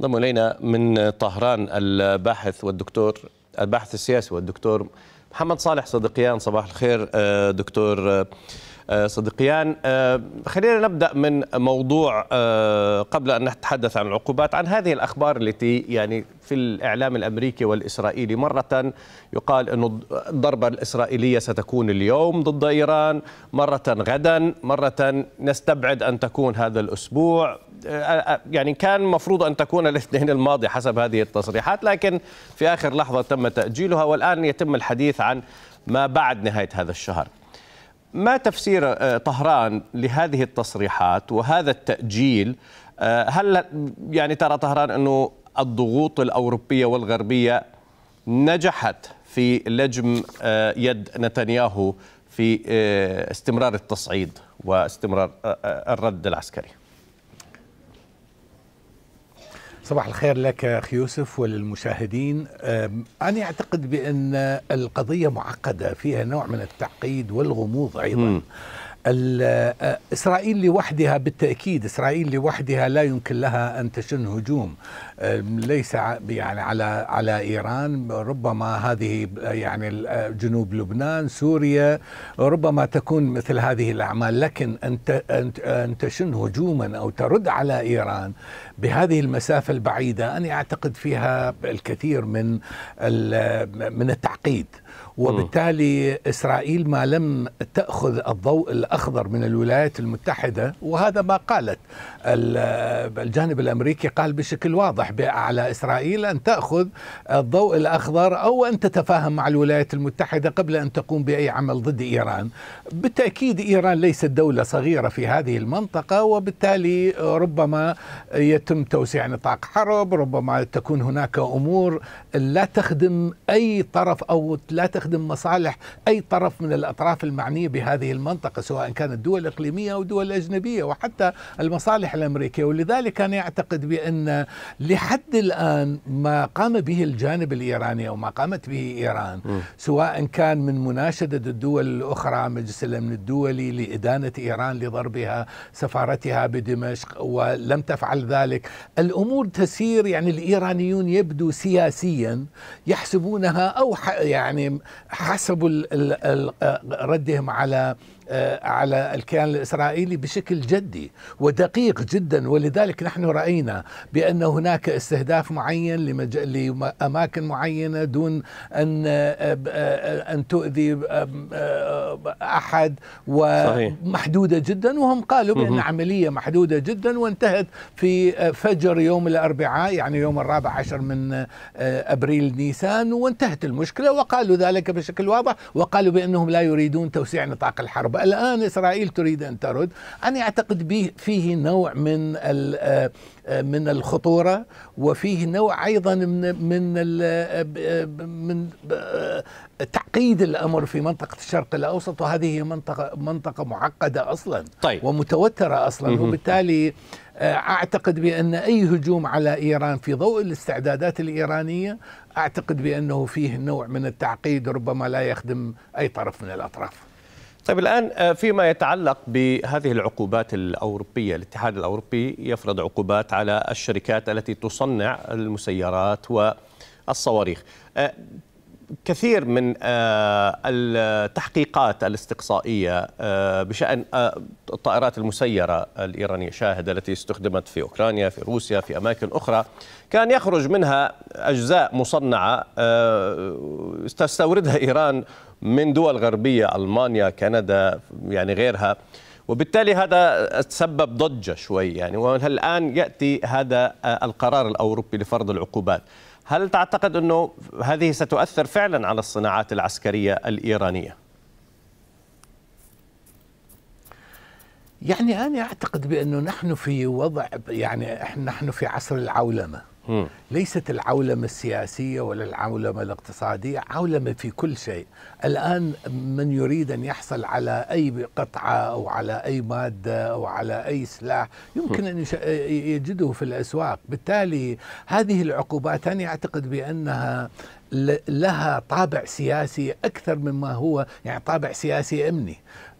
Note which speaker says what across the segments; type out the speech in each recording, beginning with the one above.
Speaker 1: انضم الينا من طهران الباحث والدكتور الباحث السياسي والدكتور محمد صالح صدقيان صباح الخير آه، دكتور آه، آه، صدقيان خلينا نبدا من موضوع قبل ان نتحدث عن العقوبات عن هذه الاخبار التي يعني في الاعلام الامريكي والاسرائيلي مره يقال انه الضربه الاسرائيليه ستكون اليوم ضد ايران مره غدا مره نستبعد ان تكون هذا الاسبوع يعني كان مفروض أن تكون الاثنين الماضي حسب هذه التصريحات لكن في آخر لحظة تم تأجيلها والآن يتم الحديث عن ما بعد نهاية هذا الشهر ما تفسير آه، طهران لهذه التصريحات وهذا التأجيل آه، هل يعني ترى طهران أنه الضغوط الأوروبية والغربية نجحت في لجم آه، يد نتنياهو في استمرار التصعيد واستمرار الرد العسكري
Speaker 2: صباح الخير لك اخي يوسف وللمشاهدين انا اعتقد بان القضيه معقده فيها نوع من التعقيد والغموض ايضا م. اسرائيل لوحدها بالتاكيد اسرائيل لوحدها لا يمكن لها ان تشن هجوم ليس يعني على على ايران ربما هذه يعني جنوب لبنان سوريا ربما تكون مثل هذه الاعمال لكن ان ان تشن هجوما او ترد على ايران بهذه المسافه البعيده انا اعتقد فيها الكثير من من التعقيد وبالتالي اسرائيل ما لم تاخذ الضوء الأخضر من الولايات المتحدة وهذا ما قالت الجانب الأمريكي قال بشكل واضح على إسرائيل أن تأخذ الضوء الأخضر أو أن تتفاهم مع الولايات المتحدة قبل أن تقوم بأي عمل ضد إيران بالتأكيد إيران ليست دولة صغيرة في هذه المنطقة وبالتالي ربما يتم توسيع نطاق حرب ربما تكون هناك أمور لا تخدم أي طرف أو لا تخدم مصالح أي طرف من الأطراف المعنية بهذه المنطقة سواء كانت دول إقليمية أو دول أجنبية وحتى المصالح الأمريكية ولذلك أنا أعتقد بأن لحد الآن ما قام به الجانب الإيراني أو ما قامت به إيران سواء كان من مناشدة الدول الأخرى مجلس الأمن الدولي لإدانة إيران لضربها سفارتها بدمشق ولم تفعل ذلك الأمور تسير يعني الإيرانيون يبدو سياسيا يحسبونها أو يعني حسب ردهم على آه، على الكيان الإسرائيلي بشكل جدي ودقيق جدا ولذلك نحن رأينا بأن هناك استهداف معين لأماكن معينة دون أن آه، آه، أن تؤذي أحد ومحدودة جدا وهم قالوا بأن عملية محدودة جدا وانتهت في فجر يوم الأربعاء يعني يوم الرابع عشر من أبريل نيسان وانتهت المشكلة وقالوا ذلك بشكل واضح وقالوا بأنهم لا يريدون توسيع نطاق الحرب الآن إسرائيل تريد أن ترد أنا أعتقد به فيه نوع من آه، آه، من الخطورة وفيه نوع أيضا من من آه، من تعقيد الأمر في منطقة الشرق الأوسط وهذه منطقة منطقة معقدة أصلا طيب. ومتوترة أصلا وبالتالي اعتقد بان اي هجوم على ايران في ضوء الاستعدادات الايرانيه اعتقد بانه فيه نوع من التعقيد ربما لا يخدم اي طرف من الاطراف
Speaker 1: طيب الآن آه، فيما يتعلق بهذه العقوبات الأوروبية الاتحاد الأوروبي يفرض عقوبات على الشركات التي تصنع المسيرات والصواريخ آه، كثير من آه، التحقيقات الاستقصائية بشأن الطائرات المسيرة الإيرانية شاهد التي استخدمت في أوكرانيا في روسيا في أماكن أخرى كان يخرج منها أجزاء مصنعة تستوردها إيران من دول غربية ألمانيا كندا يعني غيرها وبالتالي هذا تسبب ضجة شوي يعني والآن يأتي هذا القرار الأوروبي لفرض العقوبات هل تعتقد أنه هذه ستؤثر فعلا على الصناعات العسكرية الإيرانية؟
Speaker 2: يعني أنا أعتقد بأنه نحن في وضع يعني نحن في عصر العولمة ليست العولمة السياسية ولا العولمة الاقتصادية عولمة في كل شيء الآن من يريد أن يحصل على أي قطعة أو على أي مادة أو على أي سلاح يمكن أن يجده في الأسواق بالتالي هذه العقوبات أنا أعتقد بأنها لها طابع سياسي أكثر مما هو يعني طابع سياسي أمني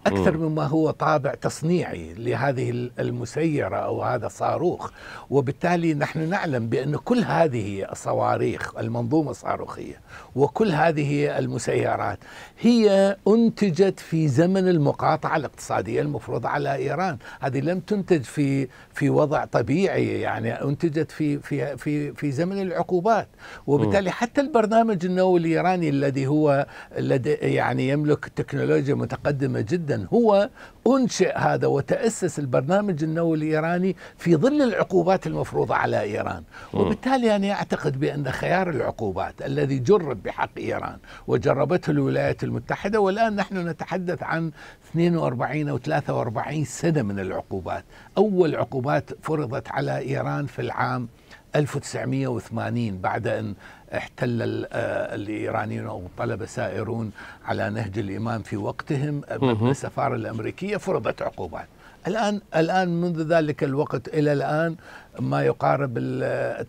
Speaker 2: أكثر مما هو طابع تصنيعي لهذه المسيرة أو هذا الصاروخ وبالتالي نحن نعلم بأن كل هذه الصواريخ المنظومة الصاروخية وكل هذه المسيرات هي أنتجت في زمن المقاطعة الاقتصادية المفروضة على إيران هذه لم تنتج في في وضع طبيعي يعني أنتجت في في في في زمن العقوبات وبالتالي حتى البرنامج النووي الإيراني الذي هو الذي يعني يملك تكنولوجيا متقدمة جدا هو أنشئ هذا وتأسس البرنامج النووي الإيراني في ظل العقوبات المفروضة على إيران وبالتالي أنا أعتقد بأن خيار العقوبات الذي جرب بحق إيران وجربته الولايات المتحدة والآن نحن نتحدث عن 42 أو 43 سنة من العقوبات أول عقوبات فرضت على إيران في العام 1980 بعد أن احتل آه، الإيرانيون أو طلب سائرون على نهج الإمام في وقتهم آه، السفارة الأمريكية فرضت عقوبات الآن الآن منذ ذلك الوقت إلى الآن ما يقارب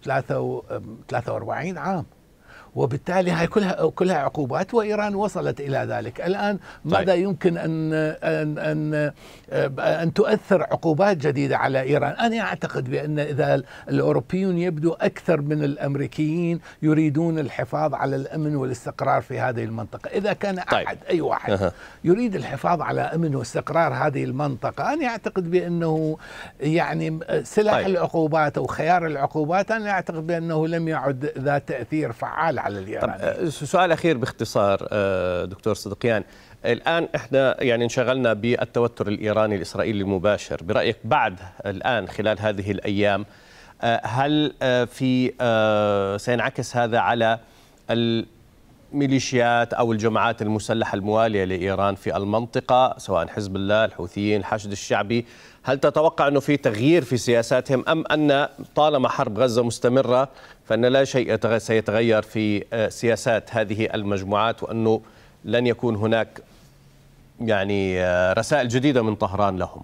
Speaker 2: 43 آه، عام وبالتالي هي كلها كلها عقوبات وايران وصلت الى ذلك الان ماذا طيب. يمكن ان ان ان ان تؤثر عقوبات جديده على ايران انا اعتقد بان اذا الاوروبيون يبدو اكثر من الامريكيين يريدون الحفاظ على الامن والاستقرار في هذه المنطقه اذا كان طيب. احد اي واحد أه. يريد الحفاظ على امن واستقرار هذه المنطقه انا اعتقد بانه يعني سلاح طيب. العقوبات او خيار العقوبات انا اعتقد بانه لم يعد ذا تاثير فعال على الإيرانيين آه،
Speaker 1: سؤال أخير باختصار آه، دكتور صدقيان الآن إحنا يعني انشغلنا بالتوتر الإيراني الإسرائيلي المباشر برأيك بعد الآن خلال هذه الأيام آه، هل في سينعكس هذا على ميليشيات أو الجماعات المسلحة الموالية لإيران في المنطقة سواء حزب الله الحوثيين الحشد الشعبي هل تتوقع أنه في تغيير في سياساتهم أم أن طالما حرب غزة مستمرة فأن لا شيء سيتغير في آه، سياسات هذه المجموعات وأنه لن يكون هناك يعني آه، رسائل جديدة من طهران لهم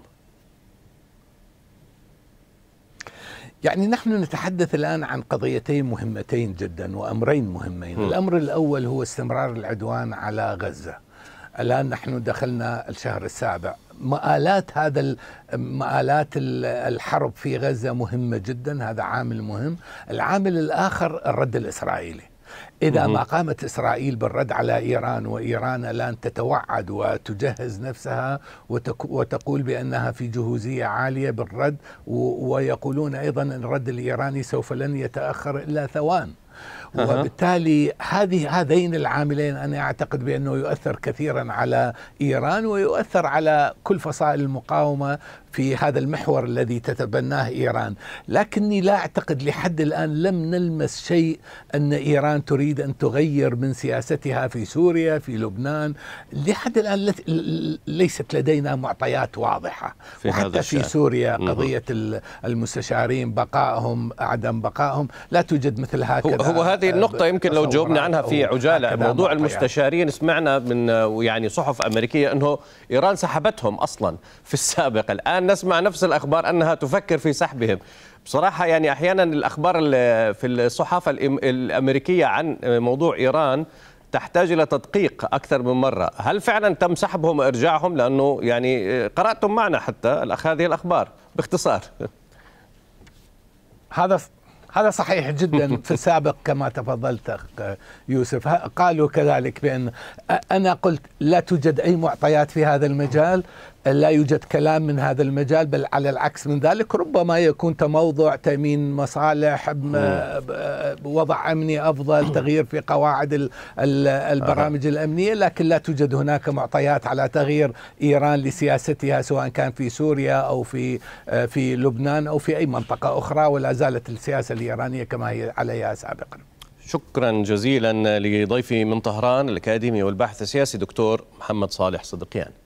Speaker 1: يعني
Speaker 2: نحن نتحدث الآن عن قضيتين مهمتين جدا وأمرين مهمين م. الأمر الأول هو استمرار العدوان على غزة الآن نحن دخلنا الشهر السابع مآلات هذا مآلات الحرب في غزة مهمة جدا هذا عامل مهم العامل الآخر الرد الإسرائيلي إذا ما قامت إسرائيل بالرد على إيران وإيران الآن تتوعد وتجهز نفسها وتقول بأنها في جهوزية عالية بالرد ويقولون أيضا أن الرد الإيراني سوف لن يتأخر إلا ثوان وبالتالي هذه هذين العاملين انا اعتقد بانه يؤثر كثيرا على ايران ويؤثر على كل فصائل المقاومه في هذا المحور الذي تتبناه ايران، لكني لا اعتقد لحد الان لم نلمس شيء ان ايران تريد ان تغير من سياستها في سوريا، في لبنان، لحد الان ليست لدينا معطيات واضحه، في وحتى هذا في سوريا قضيه المستشارين بقائهم عدم بقائهم لا توجد مثل هكذا هو هذه النقطة يمكن لو جاوبنا عنها في عجالة موضوع المستشارين
Speaker 1: يعني. سمعنا من يعني صحف أمريكية أنه إيران سحبتهم أصلا في السابق الآن نسمع نفس الأخبار أنها تفكر في سحبهم بصراحة يعني أحيانا الأخبار في الصحافة الأمريكية عن موضوع إيران تحتاج الى تدقيق اكثر من مره، هل فعلا تم سحبهم وارجاعهم لانه يعني قراتم معنا حتى هذه الاخبار باختصار. هذا
Speaker 2: هذا صحيح جدا في السابق كما تفضلت يوسف قالوا كذلك بأن أنا قلت لا توجد أي معطيات في هذا المجال لا يوجد كلام من هذا المجال بل على العكس من ذلك ربما يكون تموضع تامين مصالح وضع امني افضل تغيير في قواعد البرامج الامنيه لكن لا توجد هناك معطيات على تغيير ايران لسياستها سواء كان في سوريا او في آه، في لبنان او في اي منطقه اخرى ولا زالت السياسه الايرانيه كما هي عليها سابقا.
Speaker 1: شكرا جزيلا لضيفي من طهران الاكاديمي والباحث السياسي دكتور محمد صالح صدقيان.